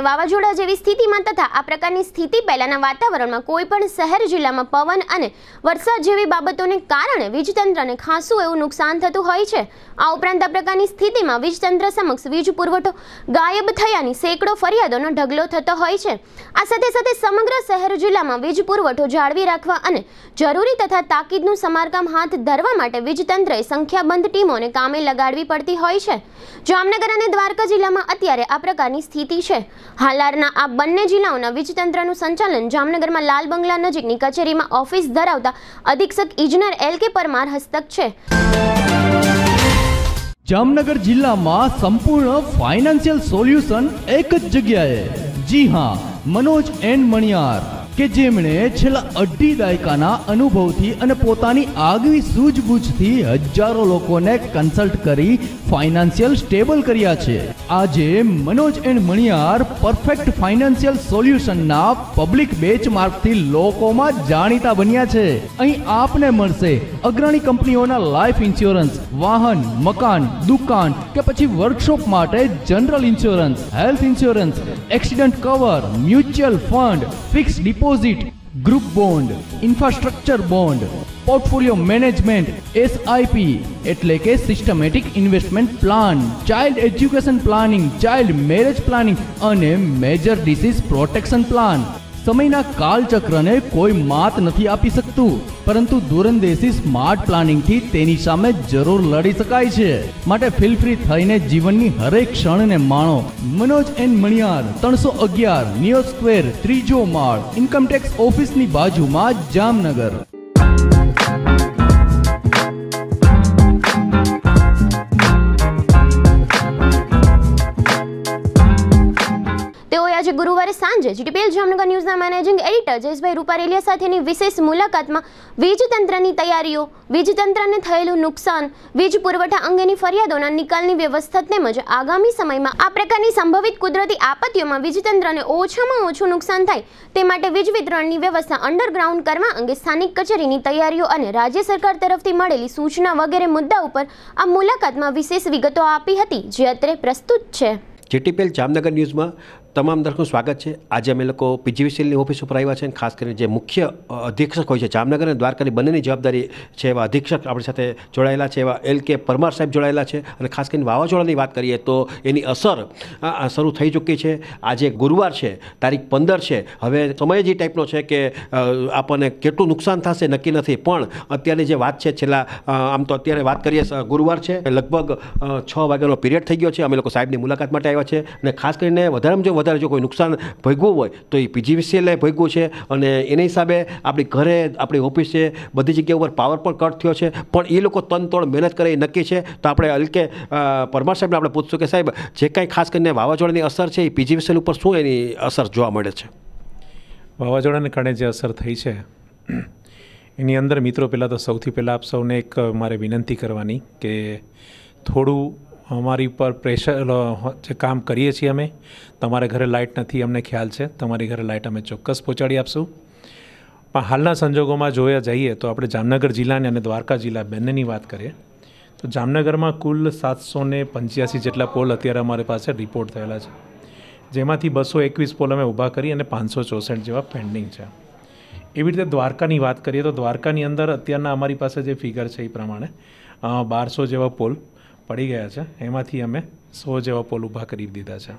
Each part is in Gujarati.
અને વાવાઝોડા જેવી સ્થિતિમાં તથા આ પ્રકારની સ્થિતિ પહેલાના વાતાવરણમાં કોઈપણ શહેર જિલ્લામાં પવન અને વરસાદ જેવી બાબતોને કારણે વીજતંત્રને ખાસું એવું નુકસાન થતું હોય છે આ ઉપરાંત આ પ્રકારની સ્થિતિમાં વીજતંત્ર સમક્ષ વીજ પુરવઠો ગાયબ થયાની સેંકડો ફરિયાદોનો ઢગલો થતો હોય છે આ સાથે સાથે સમગ્ર શહેર જિલ્લામાં વીજ પુરવઠો જાળવી રાખવા અને જરૂરી તથા તાકીદનું સમારકામ હાથ ધરવા માટે વીજતંત્રએ સંખ્યાબંધ ટીમોને કામે લગાડવી પડતી હોય છે જામનગર અને દ્વારકા જિલ્લામાં અત્યારે આ પ્રકારની સ્થિતિ છે હાલારના આ બંને જિલ્લાઓના વીજતંત્રનું સંચાલન જામનગરમાં લાલ બંગલા નજીકની કચેરીમાં ઓફિસ ધરાવતા અધિક્ષક ઇજનર એલ કે પરમાર હસ્તક છે જામનગર જિલ્લામાં સંપૂર્ણ ફાઇનાન્શિયલ સોલ્યુશન એક જ જગ્યાએ જી હા મનોજ એન્ડ મણિયાર કે જેમણે છેલ્લા અઢી દાયકાના અનુભવથી અને પોતાની આગવી સૂઝબૂછથી હજારો લોકોને કન્સલ્ટ કરી ફાઇનાન્શિયલ સ્ટેબલ કર્યા છે આજે Manoj and Maniyar perfect financial સોલ્યુશનના પબ્લિક બેચમાર્કથી લોકોમાં જાણીતા બન્યા છે અહીં આપને મળશે અગ્રણી કંપનીઓના લાઈફ ઇન્સ્યોરન્સ વાહન મકાન દુકાન કે પછી વર્કશોપ માટે general insurance health insurance accident cover mutual fund fix deposit opposite group bond infrastructure bond portfolio management SIP એટલે કે systematic investment plan child education planning child marriage planning અને મેજર ડિસીઝ પ્રોટેક્શન પ્લાન સમયના કાળચક્રને કોઈ maat નથી આપી શકતું પરંતુ દૂરંદેશી સ્માર્ટ પ્લાનિંગથી તેની સામે જરૂર લડી શકાય છે માટે ફીલ ફ્રી થઈને જીવનની હરેક ક્ષણને માણો મનોજ એન મણિયાર ત્રણસો અગિયાર નિયો સ્ક્વેર ત્રીજો માળ ઇન્કમટેક્સ ઓફિસની બાજુમાં જામનગર તેઓ આજે ગુરુવારે સાંજે જીટીપીએલ જામનગર ન્યૂઝના મેનેજિંગ એડિટર જયેશભાઈ રૂપારેલિયા સાથેની વિશેષ મુલાકાતમાં વીજતંત્રની તૈયારીઓ વીજતંત્રને થયેલું નુકસાન વીજ પુરવઠા અંગેની ફરિયાદોના નિકાલની વ્યવસ્થા તેમજ આગામી સમયમાં આ પ્રકારની સંભવિત કુદરતી આપત્તિઓમાં વીજતંત્રને ઓછામાં ઓછું નુકસાન થાય તે માટે વીજ વિતરણની વ્યવસ્થા અંડરગ્રાઉન્ડ કરવા અંગે સ્થાનિક કચેરીની તૈયારીઓ અને રાજ્ય સરકાર તરફથી મળેલી સૂચના વગેરે મુદ્દા ઉપર આ મુલાકાતમાં વિશેષ વિગતો આપી હતી જે અત્રે પ્રસ્તુત છે જીટીપીએલ જામનગર ન્યૂઝમાં તમામ દર્શકનું સ્વાગત છે આજે અમે લોકો પીજીવીસીએલની ઓફિસ ઉપર આવ્યા છે અને ખાસ કરીને જે મુખ્ય અધિક્ષક હોય છે જામનગર અને દ્વારકાની બંનેની જવાબદારી છે એવા અધિક્ષક આપણી સાથે જોડાયેલા છે એવા એલ કે પરમાર સાહેબ જોડાયેલા છે અને ખાસ કરીને વાવાઝોડાની વાત કરીએ તો એની અસર શરૂ થઈ ચૂકી છે આજે ગુરુવાર છે તારીખ પંદર છે હવે સમય જ એ ટાઈપનો છે કે આપણને કેટલું નુકસાન થશે નક્કી નથી પણ અત્યારની જે વાત છે છેલ્લા આમ તો અત્યારે વાત કરીએ ગુરુવાર છે લગભગ છ વાગ્યાનો પીરિયડ થઈ ગયો છે અમે લોકો સાહેબની મુલાકાત માટે આવ્યા છે અને ખાસ કરીને વધારેમાં જો વધારે જો કોઈ નુકસાન ભોગવું હોય તો એ પીજીવીસીએલે ભોગવું છે અને એના હિસાબે આપણી ઘરે આપણી ઓફિસે બધી જગ્યા ઉપર પાવર પણ કટ થયો છે પણ એ લોકો તનતોડ મહેનત કરે એ નક્કી છે તો આપણે હલકે પરમાર સાહેબને આપણે પૂછશું કે સાહેબ જે કાંઈ ખાસ કરીને વાવાઝોડાની અસર છે એ પીજીવીસીએલ ઉપર શું એની અસર જોવા મળે છે વાવાઝોડાને કારણે જે અસર થઈ છે એની અંદર મિત્રો પહેલાં તો સૌથી પહેલાં આપ સૌને એક મારે વિનંતી કરવાની કે થોડું અમારી પર પ્રેશર જે કામ કરીએ છીએ અમે તમારા ઘરે લાઇટ નથી અમને ખ્યાલ છે તમારી ઘરે લાઇટ અમે ચોક્કસ પહોંચાડી આપશું પણ હાલના સંજોગોમાં જોયા જઈએ તો આપણે જામનગર જિલ્લાની અને દ્વારકા જિલ્લા બંનેની વાત કરીએ તો જામનગરમાં કુલ સાતસો ને પંચ્યાસી જેટલા પોલ અત્યારે અમારી પાસે રિપોર્ટ થયેલા છે જેમાંથી બસો એકવીસ પોલ અમે ઊભા કરી અને પાંચસો ચોસઠ જેવા પેન્ડિંગ છે એવી રીતે દ્વારકાની વાત કરીએ તો દ્વારકાની અંદર અત્યારના અમારી પાસે જે ફિગર છે એ પ્રમાણે બારસો જેવા પોલ પડી ગયા છે એમાંથી અમે સો જેવા પોલ ઊભા કરી દીધા છે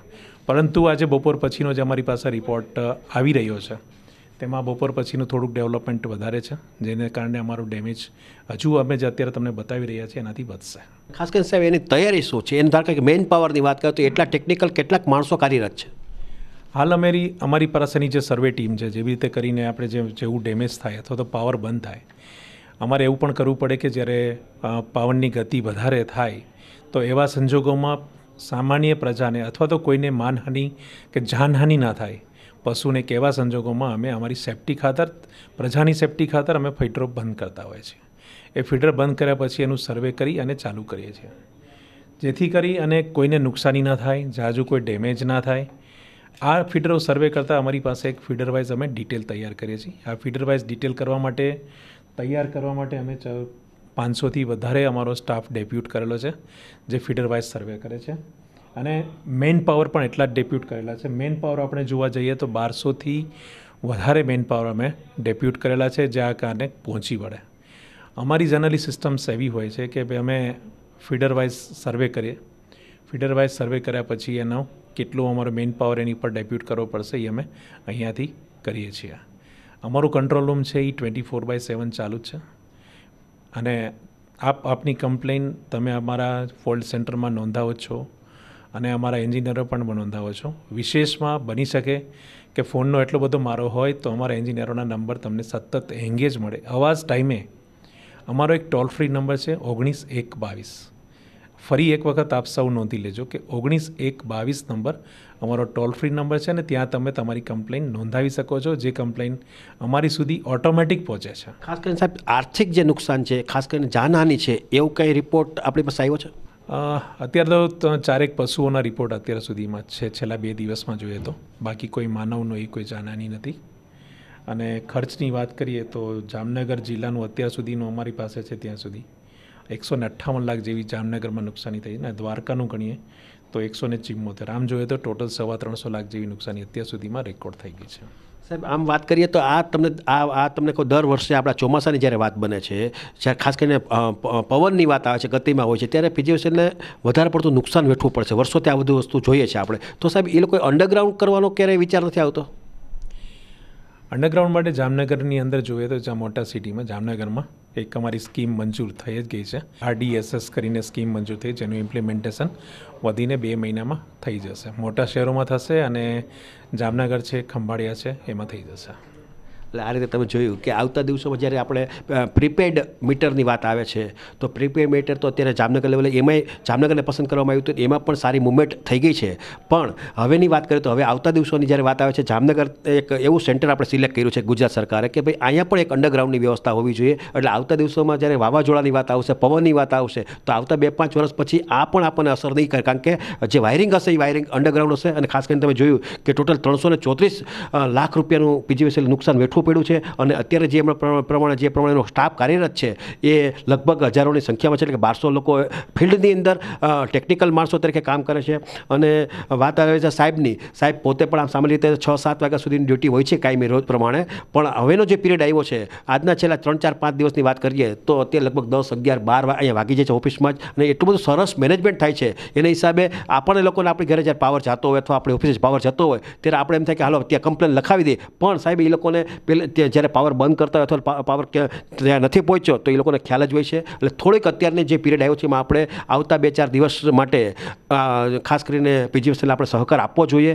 પરંતુ આજે બપોર પછીનો જે અમારી પાસે રિપોર્ટ આવી રહ્યો છે તેમાં બપોર પછીનું થોડુંક ડેવલપમેન્ટ વધારે છે જેને કારણે અમારું ડેમેજ હજુ અમે જે અત્યારે તમને બતાવી રહ્યા છીએ એનાથી વધશે ખાસ કરીને સાહેબ એની તૈયારી શું છે એની ધારો કે મેન પાવરની વાત કરીએ તો એટલા ટેકનિકલ કેટલાક માણસો કાર્યરત છે હાલ અમેરી અમારી પાસેની જે સર્વે ટીમ છે જેવી રીતે કરીને આપણે જે જેવું ડેમેજ થાય અથવા તો પાવર બંધ થાય અમારે એવું પણ કરવું પડે કે જ્યારે પાવરની ગતિ વધારે થાય તો એવા સંજોગોમાં સામાન્ય પ્રજાને અથવા તો કોઈને માનહાનિ કે જાનહાનિ ના થાય પશુને કેવા સંજોગોમાં અમે અમારી સેફટી ખાતર પ્રજાની સેફટી ખાતર અમે ફીડરો બંધ કરતા હોય છે એ ફીડર બંધ કર્યા પછી એનું સર્વે કરી અને ચાલુ કરીએ છીએ જેથી કરી અને કોઈને નુકસાની ના થાય જાજુ કોઈ ડેમેજ ના થાય આ ફીડરો સર્વે કરતાં અમારી પાસે એક ફિડરવાઇઝ અમે ડિટેલ તૈયાર કરીએ છીએ આ ફિડરવાઇઝ ડિટેલ કરવા માટે તૈયાર કરવા માટે અમે પાંચસોથી વધારે અમારો સ્ટાફ ડેપ્યુટ કરેલો છે જે ફીડર વાઇઝ સર્વે કરે છે અને મેન પાવર પણ એટલા જ ડેપ્યુટ કરેલા છે મેન પાવર આપણે જોવા જઈએ તો બારસોથી વધારે મેન પાવર અમે ડેપ્યુટ કરેલા છે જે આ કારણે પહોંચી વળે અમારી જનરલી સિસ્ટમ્સ એવી હોય છે કે ભાઈ અમે ફીડર વાઇઝ સર્વે કરીએ ફીડર વાઇઝ સર્વે કર્યા પછી એનો કેટલો અમારો મેન પાવર એની ઉપર ડેપ્યુટ કરવો પડશે એ અમે અહીંયાથી કરીએ છીએ અમારું કંટ્રોલ રૂમ છે એ ટ્વેન્ટી ફોર બાય સેવન ચાલુ જ છે અને આપ આપની કમ્પ્લેન તમે અમારા ફોલ્ડ સેન્ટરમાં નોંધાવો છો અને અમારા એન્જિનિયરો પણ નોંધાવો છો વિશેષમાં બની શકે કે ફોનનો એટલો બધો મારો હોય તો અમારા એન્જિનિયરોના નંબર તમને સતત એન્ગેજ મળે આવા જ ટાઈમે અમારો એક ટોલ ફ્રી નંબર છે ઓગણીસ એક બાવીસ ફરી એક વખત આપ સૌ નોંધી લેજો કે ઓગણીસ એક બાવીસ નંબર અમારો ટોલ ફ્રી નંબર છે અને ત્યાં તમે તમારી કમ્પ્લેન નોંધાવી શકો છો જે કમ્પ્લેન અમારી સુધી ઓટોમેટિક પહોંચે છે ખાસ કરીને સાહેબ આર્થિક જે નુકસાન છે ખાસ કરીને જાનહાની છે એવું કંઈ રિપોર્ટ આપણી પાસે આવ્યો છે અત્યારે તો ચારેક પશુઓના રિપોર્ટ અત્યાર સુધીમાં છે છેલ્લા બે દિવસમાં જોઈએ તો બાકી કોઈ માનવનો એ કોઈ જાનહાની નથી અને ખર્ચની વાત કરીએ તો જામનગર જિલ્લાનું અત્યાર સુધીનું અમારી પાસે છે ત્યાં સુધી એકસો ને અઠ્ઠાવન લાખ જેવી જામનગરમાં નુકસાની થઈ અને દ્વારકાનું ગણીએ તો એકસો ને ચિમ્મોતેર આમ જોઈએ તો ટોટલ સવા ત્રણસો લાખ જેવી નુકસાની અત્યાર સુધીમાં રેકોર્ડ થઈ ગઈ છે સાહેબ આમ વાત કરીએ તો આ તમને આ આ તમને કહો દર વર્ષે આપણા ચોમાસાની જ્યારે વાત બને છે જ્યારે ખાસ કરીને પવનની વાત આવે છે ગતિમાં હોય છે ત્યારે ફિઝિશિયનને વધારે પડતું નુકસાન વેઠવું પડશે વર્ષોથી આ બધું વસ્તુ જોઈએ છે આપણે તો સાહેબ એ લોકોએ અંડરગ્રાઉન્ડ કરવાનો ક્યારેય વિચાર નથી આવતો અંડરગ્રાઉન્ડ માટે જામનગરની અંદર જોઈએ તો જ્યાં મોટા સિટીમાં જામનગરમાં એક અમારી સ્કીમ મંજૂર થઈ જ ગઈ છે આરડીએસએસ કરીને સ્કીમ મંજૂર થઈ જેનું ઇમ્પ્લિમેન્ટેશન વધીને બે મહિનામાં થઈ જશે મોટા શહેરોમાં થશે અને જામનગર છે ખંભાળિયા છે એમાં થઈ જશે એટલે આ રીતે તમે જોયું કે આવતા દિવસોમાં જ્યારે આપણે પ્રીપેડ મીટરની વાત આવે છે તો પ્રીપેડ મીટર તો અત્યારે જામનગર લેવલે એમાંય જામનગરને પસંદ કરવામાં આવ્યું તો એમાં પણ સારી મુવમેન્ટ થઈ ગઈ છે પણ હવેની વાત કરીએ તો હવે આવતા દિવસોની જ્યારે વાત આવે છે જામનગર એક એવું સેન્ટર આપણે સિલેક્ટ કર્યું છે ગુજરાત સરકારે કે ભાઈ અહીંયા પણ એક અંડરગ્રાઉન્ડની વ્યવસ્થા હોવી જોઈએ એટલે આવતા દિવસોમાં જ્યારે વાવાઝોડાની વાત આવશે પવનની વાત આવશે તો આવતા બે પાંચ વર્ષ પછી આ પણ આપણને અસર નહીં કરે કારણ કે જે વાયરિંગ હશે એ વાયરિંગ અંડરગ્રાઉન્ડ હશે અને ખાસ કરીને તમે જોયું કે ટોટલ ત્રણસો ચોત્રીસ લાખ રૂપિયાનું પીજીવીસીએલ નુકસાન વેઠવું રાખવું પડ્યું છે અને અત્યારે જે પ્રમાણે જે પ્રમાણેનો સ્ટાફ કાર્યરત છે એ લગભગ હજારોની સંખ્યામાં છે એટલે કે બારસો લોકો ફિલ્ડની અંદર ટેકનિકલ માણસો તરીકે કામ કરે છે અને વાત આવે છે સાહેબની સાહેબ પોતે પણ આમ સામાન્ય રીતે છ સાત વાગ્યા સુધીની ડ્યુટી હોય છે કાયમી રોજ પ્રમાણે પણ હવેનો જે પીરિયડ આવ્યો છે આજના છેલ્લા ત્રણ ચાર પાંચ દિવસની વાત કરીએ તો અત્યારે લગભગ દસ અગિયાર બાર અહીંયા વાગી જાય છે ઓફિસમાં જ અને એટલું બધું સરસ મેનેજમેન્ટ થાય છે એના હિસાબે આપણને લોકોને આપણે ઘરે જ્યારે પાવર જતો હોય અથવા આપણે ઓફિસે પાવર જતો હોય ત્યારે આપણે એમ થાય કે હાલો ત્યાં કમ્પ્લેન લખાવી દઈએ પણ સાહેબ એ લોકોને પેલે જ્યારે પાવર બંધ કરતા હોય અથવા પાવર ત્યાં નથી પહોંચ્યો તો એ લોકોને ખ્યાલ જ હોય છે એટલે થોડીક અત્યારની જે પીરિયડ આવ્યો છે એમાં આપણે આવતા બે ચાર દિવસ માટે ખાસ કરીને પીજીવીસીએલને આપણે સહકાર આપવો જોઈએ